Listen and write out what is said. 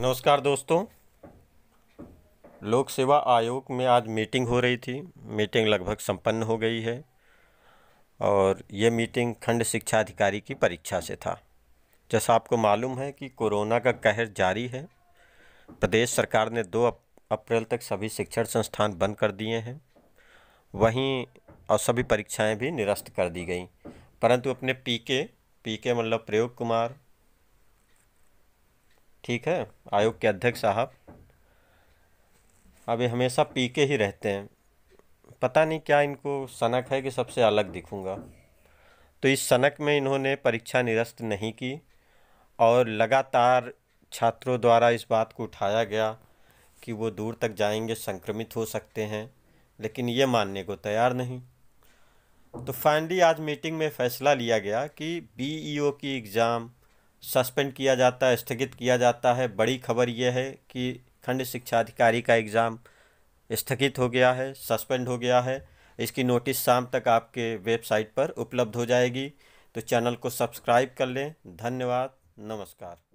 नमस्कार दोस्तों लोक सेवा आयोग में आज मीटिंग हो रही थी मीटिंग लगभग संपन्न हो गई है और ये मीटिंग खंड शिक्षा अधिकारी की परीक्षा से था जैसा आपको मालूम है कि कोरोना का कहर जारी है प्रदेश सरकार ने 2 अप्रैल तक सभी शिक्षण संस्थान बंद कर दिए हैं वहीं और सभी परीक्षाएं भी निरस्त कर दी गई परंतु अपने पीके पीके मतलब प्रयोग कुमार ठीक है आयोग के अध्यक्ष साहब अभी हमेशा पी के ही रहते हैं पता नहीं क्या इनको सनक है कि सबसे अलग दिखूंगा तो इस सनक में इन्होंने परीक्षा निरस्त नहीं की और लगातार छात्रों द्वारा इस बात को उठाया गया कि वो दूर तक जाएंगे संक्रमित हो सकते हैं लेकिन ये मानने को तैयार नहीं तो फाइनली आज मीटिंग में फ़ैसला लिया गया कि बीईओ की एग्ज़ाम सस्पेंड किया जाता है स्थगित किया जाता है बड़ी खबर यह है कि खंड शिक्षा अधिकारी का एग्ज़ाम स्थगित हो गया है सस्पेंड हो गया है इसकी नोटिस शाम तक आपके वेबसाइट पर उपलब्ध हो जाएगी तो चैनल को सब्सक्राइब कर लें धन्यवाद नमस्कार